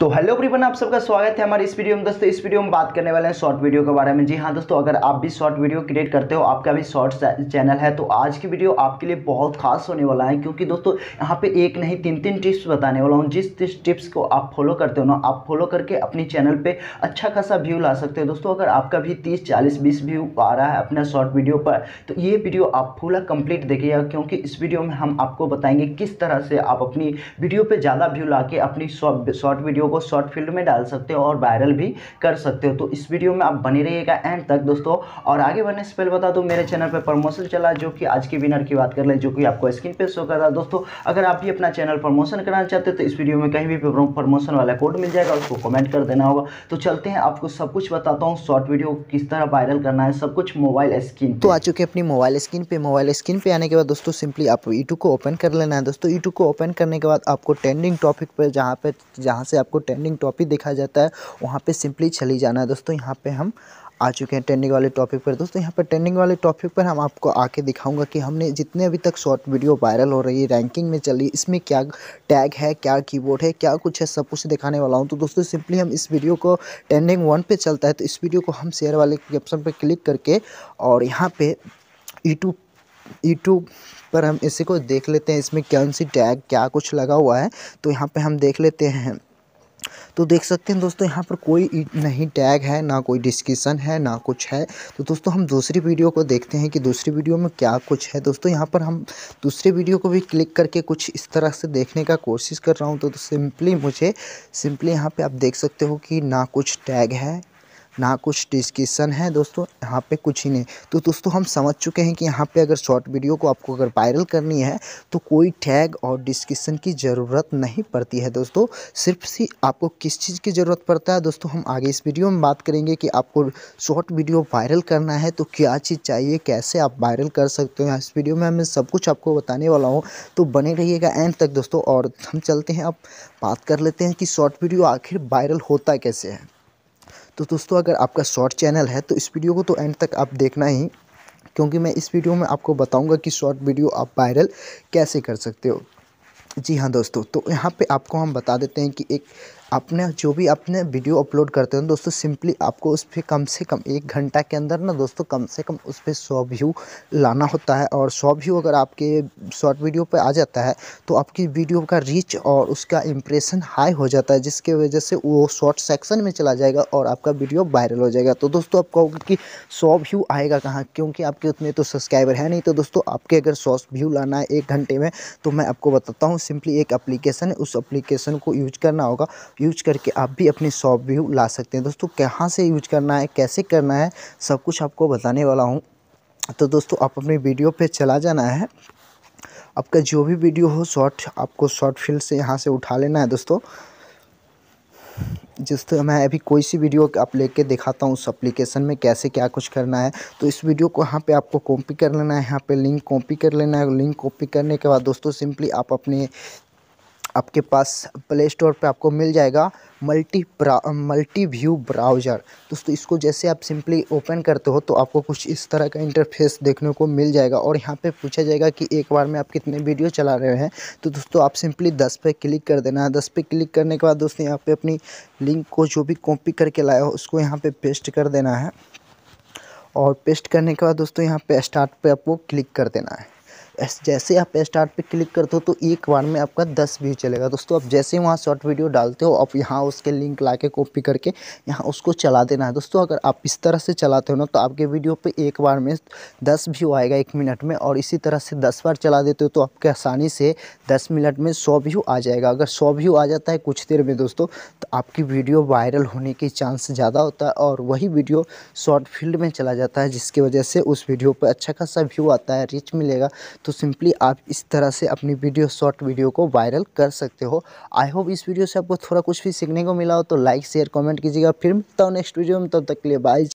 तो हेलो प्रीपन आप सबका स्वागत है हमारे इस वीडियो में दोस्तों इस वीडियो में बात करने वाले हैं शॉर्ट वीडियो के बारे में जी हाँ दोस्तों अगर आप भी शॉर्ट वीडियो क्रिएट करते हो आपका भी शॉर्ट चैनल है तो आज की वीडियो आपके लिए बहुत खास होने वाला है क्योंकि दोस्तों यहाँ पे एक नहीं तीन तीन टिप्स बताने वाला हूँ जिस टिप्स को आप फॉलो करते हो ना आप फॉलो करके अपने चैनल पर अच्छा खासा व्यू ला सकते हो दोस्तों अगर आपका भी तीस चालीस बीस व्यू आ रहा है अपना शॉर्ट वीडियो पर तो ये वीडियो आप पूरा कंप्लीट देखिएगा क्योंकि इस वीडियो में हम आपको बताएंगे किस तरह से आप अपनी वीडियो पर ज़्यादा व्यू ला अपनी शॉर्ट वीडियो वीडियो को शॉर्ट फील्ड में डाल सकते हो और वायरल भी कर सकते हो तो इस वीडियो में आप बने रहिएगा एंड तक दोस्तों और आगे बढ़ने से पहले बता दो मेरे चैनल पर प्रमोशन चला जो कि आज के विनर की बात कर लें जो कि आपको स्क्रीन पे शो कर रहा दोस्तों अगर आप भी अपना चैनल प्रमोशन कराना चाहते हो तो इस वीडियो में कहीं भी प्रमोशन वाला कोड मिल जाएगा उसको कमेंट कर देना होगा तो चलते हैं आपको सब कुछ बताता हूँ शॉर्ट वीडियो किस तरह वायरल करना है सब कुछ मोबाइल स्क्रीन तो आ चुके अपनी मोबाइल स्क्रीन पर मोबाइल स्क्रीन पर आने के बाद दोस्तों सिंपली आप यूट्यूब e को ओपन कर लेना है दोस्तों यूट्यूब e को ओपन करने के बाद आपको ट्रेंडिंग टॉपिक पर जहाँ पर जहाँ से आपको ट्रेंडिंग टॉपिक देखा जाता है वहाँ पर सिंपली चली जाना है दोस्तों यहाँ पर हम आ चुके हैं ट्रेंडिंग वाले टॉपिक पर दोस्तों यहाँ पर ट्रेंडिंग वाले टॉपिक पर हम आपको आके दिखाऊंगा कि हमने जितने अभी तक शॉर्ट वीडियो वायरल हो रही है रैंकिंग में चली इसमें क्या टैग है क्या कीबोर्ड है क्या कुछ है सब कुछ दिखाने वाला हूँ तो दोस्तों सिंपली हम इस वीडियो को ट्रेंडिंग वन पे चलता है तो इस वीडियो को हम शेयर वाले ऑप्शन पर क्लिक करके और यहाँ पर यूट्यूब यूट्यूब पर हम इसी को देख लेते हैं इसमें कौन सी टैग क्या कुछ लगा हुआ है तो यहाँ पर हम देख लेते हैं तो देख सकते हैं दोस्तों यहाँ पर कोई नहीं टैग है ना कोई डिस्क्रिप्शन है ना कुछ है तो दोस्तों हम दूसरी वीडियो को देखते हैं कि दूसरी वीडियो में क्या कुछ है दोस्तों यहाँ पर हम दूसरे वीडियो को भी क्लिक करके कुछ इस तरह से देखने का कोशिश कर रहा हूँ तो, तो सिंपली मुझे सिंपली यहाँ पर आप देख सकते हो कि ना कुछ टैग है ना कुछ डिस्कशन है दोस्तों यहाँ पे कुछ ही नहीं तो दोस्तों हम समझ चुके हैं कि यहाँ पे अगर शॉर्ट वीडियो को आपको अगर वायरल करनी है तो कोई टैग और डिस्कशन की ज़रूरत नहीं पड़ती है दोस्तों सिर्फ सी आपको किस चीज़ की ज़रूरत पड़ता है दोस्तों हम आगे इस वीडियो में बात करेंगे कि आपको शॉर्ट वीडियो वायरल करना है तो क्या चीज़ चाहिए कैसे आप वायरल कर सकते हो इस वीडियो में मैं सब कुछ आपको बताने वाला हूँ तो बने रहिएगा एंड तक दोस्तों और हम चलते हैं आप बात कर लेते हैं कि शॉर्ट वीडियो आखिर वायरल होता कैसे है तो दोस्तों अगर आपका शॉर्ट चैनल है तो इस वीडियो को तो एंड तक आप देखना ही क्योंकि मैं इस वीडियो में आपको बताऊंगा कि शॉर्ट वीडियो आप वायरल कैसे कर सकते हो जी हाँ दोस्तों तो यहाँ पे आपको हम बता देते हैं कि एक अपने जो भी अपने वीडियो अपलोड करते हो दोस्तों सिंपली आपको उस पर कम से कम एक घंटा के अंदर ना दोस्तों कम से कम उस पर सौ व्यू लाना होता है और सौ व्यू अगर आपके शॉर्ट वीडियो पे आ जाता है तो आपकी वीडियो का रीच और उसका इम्प्रेशन हाई हो जाता है जिसके वजह से वो शॉर्ट सेक्शन में चला जाएगा और आपका वीडियो वायरल हो जाएगा तो दोस्तों आप कहोगे कि सौ व्यू आएगा कहाँ क्योंकि आपके उतने तो सब्सक्राइबर है नहीं तो दोस्तों आपके अगर सौ व्यू लाना है एक घंटे में तो मैं आपको बताता हूँ सिंपली एक अप्लीकेशन है उस अप्लीकेशन को यूज करना होगा यूज करके आप भी अपने शॉप व्यू ला सकते हैं दोस्तों कहाँ से यूज करना है कैसे करना है सब कुछ आपको बताने वाला हूँ तो दोस्तों आप अपने वीडियो पर चला जाना है आपका जो भी वीडियो हो शॉर्ट आपको शॉर्ट फील्ड से यहाँ से उठा लेना है दोस्तों जिस तो मैं अभी कोई सी वीडियो आप लेके दिखाता हूँ उस एप्लीकेशन में कैसे क्या कुछ करना है तो इस वीडियो को यहाँ पे आपको कॉपी कर लेना है यहाँ पे लिंक कॉपी कर लेना है लिंक कॉपी करने के बाद दोस्तों सिंपली आप अपने आपके पास प्ले स्टोर पर आपको मिल जाएगा मल्टी मल्टी व्यू ब्राउज़र दोस्तों इसको जैसे आप सिंपली ओपन करते हो तो आपको कुछ इस तरह का इंटरफेस देखने को मिल जाएगा और यहाँ पे पूछा जाएगा कि एक बार में आप कितने वीडियो चला रहे हैं तो दोस्तों आप सिंपली दस पे क्लिक कर देना है दस पे क्लिक करने के बाद दोस्तों यहाँ पर अपनी लिंक को जो भी कॉपी करके लाया हो उसको यहाँ पर पे पेस्ट कर देना है और पेस्ट करने के बाद दोस्तों यहाँ पर स्टार्ट पर आपको क्लिक कर देना है जैसे आप स्टार्ट पे क्लिक करते हो तो एक बार में आपका दस व्यू चलेगा दोस्तों आप जैसे ही वहाँ शॉर्ट वीडियो डालते हो आप यहाँ उसके लिंक ला के कॉपी करके यहाँ उसको चला देना है दोस्तों अगर आप इस तरह से चलाते हो ना तो आपके वीडियो पे एक बार में दस व्यू आएगा एक मिनट में और इसी तरह से दस बार चला देते हो तो आपके आसानी से दस मिनट में सौ व्यू आ जाएगा अगर सौ व्यू आ जाता है कुछ देर में दोस्तों तो आपकी वीडियो वायरल होने के चांस ज़्यादा होता है और वही वीडियो शॉर्ट फील्ड में चला जाता है जिसकी वजह से उस वीडियो पर अच्छा खासा व्यू आता है रिच मिलेगा तो सिंपली आप इस तरह से अपनी वीडियो शॉर्ट वीडियो को वायरल कर सकते हो आई होप इस वीडियो से आपको थोड़ा कुछ भी सीखने को मिला हो तो लाइक शेयर कमेंट कीजिएगा फिर मिलता हूँ नेक्स्ट वीडियो में तब तो तक के लिए बाय